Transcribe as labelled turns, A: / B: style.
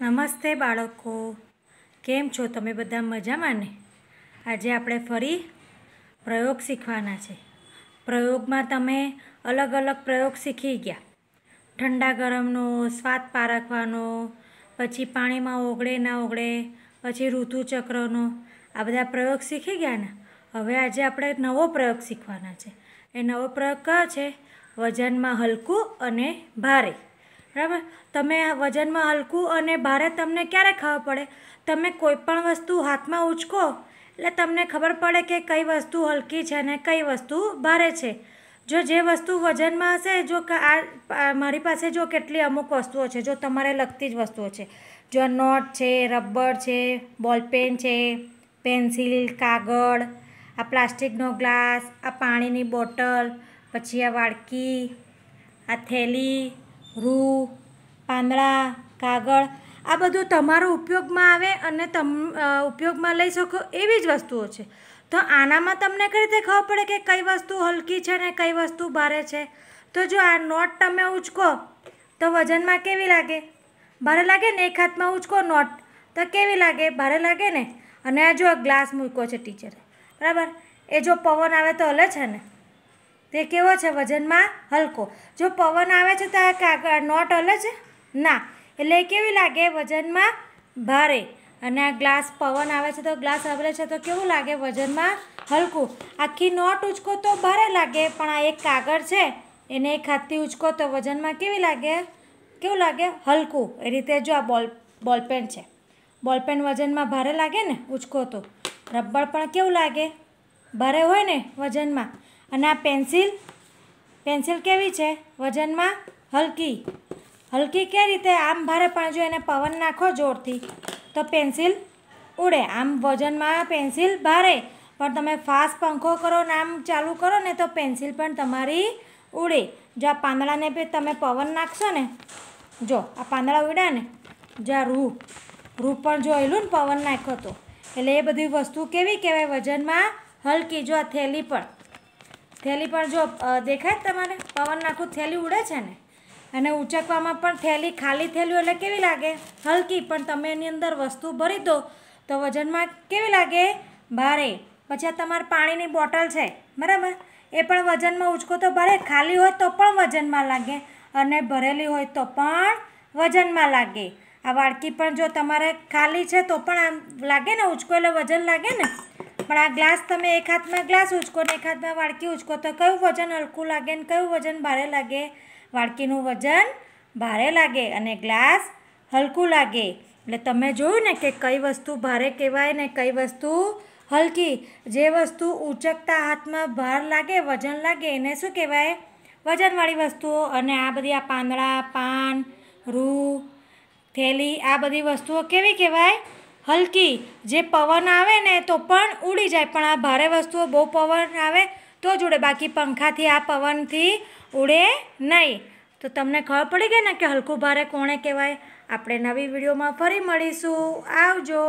A: નમસ્તે બાળકો કેમ છો તમે બધા મજામાં ને આજે આપણે ફરી પ્રયોગ શીખવાના છે પ્રયોગમાં તમે અલગ અલગ પ્રયોગ શીખી ગયા ઠંડા ગરમનો સ્વાદ પારખવાનો પછી પાણીમાં ઓગળે ના ઓગળે પછી ઋતુચક્રનો આ બધા પ્રયોગ શીખી ગયા ને હવે આજે આપણે નવો પ્રયોગ શીખવાના છે એ નવો પ્રયોગ કયો છે વજનમાં હલકું અને ભારે બરાબર તમે વજનમાં હલકું અને ભારે તમને ક્યારે ખબર પડે તમે કોઈ પણ વસ્તુ હાથમાં ઉચકો એટલે તમને ખબર પડે કે કઈ વસ્તુ હલકી છે અને કઈ વસ્તુ ભારે છે જો જે વસ્તુ વજનમાં હશે જો આ મારી પાસે જો કેટલી અમુક વસ્તુઓ છે જો તમારે લગતી જ વસ્તુઓ છે જો આ નોટ છે રબર છે બોલપેન છે પેન્સિલ કાગળ આ પ્લાસ્ટિકનો ગ્લાસ આ પાણીની બોટલ પછી આ વાડકી આ થેલી રૂ પાંદડા કાગળ આ બધું તમારો ઉપયોગમાં આવે અને તમ ઉપયોગમાં લઈ શકો એવી જ વસ્તુઓ છે તો આનામાં તમને કઈ રીતે ખબર પડે કે કઈ વસ્તુ હલકી છે ને કઈ વસ્તુ ભારે છે તો જો આ નોટ તમે ઉંચકો તો વજનમાં કેવી લાગે ભારે લાગે ને એક હાથમાં ઉંચકો નોટ તો કેવી લાગે ભારે લાગે ને અને આ જો ગ્લાસ મૂક્યો છે ટીચરે બરાબર એ જો પવન આવે તો હલે છે ને તે કેવો છે વજનમાં હલકો જો પવન આવે છે તો આ કાગળ નોટ હલે છે ના એટલે કેવી લાગે વજનમાં ભારે અને આ ગ્લાસ પવન આવે છે તો ગ્લાસ હલે છે તો કેવું લાગે વજનમાં હલકું આખી નોટ ઉચકો તો ભારે લાગે પણ આ એક કાગળ છે એને એક હાથથી ઉચકો તો વજનમાં કેવી લાગે કેવું લાગે હલકું એ રીતે જો આ બોલ બોલપેન છે બોલપેન વજનમાં ભારે લાગે ને ઉચકો તો રબર પણ કેવું લાગે ભારે હોય ને વજનમાં અને આ પેન્સિલ પેન્સિલ કેવી છે વજનમાં હલકી હલકી કે રીતે આમ ભારે પણ જો એને પવન નાખો જોરથી તો પેન્સિલ ઉડે આમ વજનમાં પેન્સિલ ભારે પણ તમે ફાસ્ટ પંખો કરો ને આમ ચાલુ કરો ને તો પેન્સિલ પણ તમારી ઉડે જો આ પાંદડાને બી તમે પવન નાખશો ને જો આ પાંદડા ઉડ્યા ને જો આ રૂ રૂ પણ જોયેલું ને પવન નાખ્યો તો એટલે એ બધી વસ્તુ કેવી કહેવાય વજનમાં હલકી જો આ થેલી પણ થેલી પણ જો દેખાય તમારે પવન નાખું થેલી ઉડે છે ને અને ઉંચકવામાં પણ થેલી ખાલી થેલી એટલે કેવી લાગે હલકી પણ તમે એની અંદર વસ્તુ ભરી દો તો વજનમાં કેવી લાગે ભારે પછી આ તમારી પાણીની બોટલ છે બરાબર એ પણ વજનમાં ઉચકો તો ભરે ખાલી હોય તો પણ વજનમાં લાગે અને ભરેલી હોય તો પણ વજનમાં લાગે આ વાડકી પણ જો તમારે ખાલી છે તો પણ આમ લાગે ને ઉચકો એટલે વજન લાગે ને પણ આ ગ્લાસ તમે એક હાથમાં ગ્લાસ ઉંચકો ને એક હાથમાં વાડકી ઉંચકો તો કયું વજન હલકું લાગે ને કયું વજન ભારે લાગે વાડકીનું વજન ભારે લાગે અને ગ્લાસ હલકું લાગે એટલે તમે જોયું ને કે કઈ વસ્તુ ભારે કહેવાય ને કઈ વસ્તુ હલકી જે વસ્તુ ઉચકતા હાથમાં ભાર લાગે વજન લાગે એને શું કહેવાય વજનવાળી વસ્તુઓ અને આ બધી આ પાંદડા પાન રૂ થેલી આ બધી વસ્તુઓ કેવી કહેવાય હલકી જે પવન આવે ને તો પણ ઉડી જાય પણ આ ભારે વસ્તુઓ બહુ પવન આવે તો જ ઉડે બાકી પંખાથી આ પવનથી ઉડે નહીં તો તમને ખબર પડી ગઈ ને કે હલકું ભારે કોણે કહેવાય આપણે નવી વિડીયોમાં ફરી મળીશું આવજો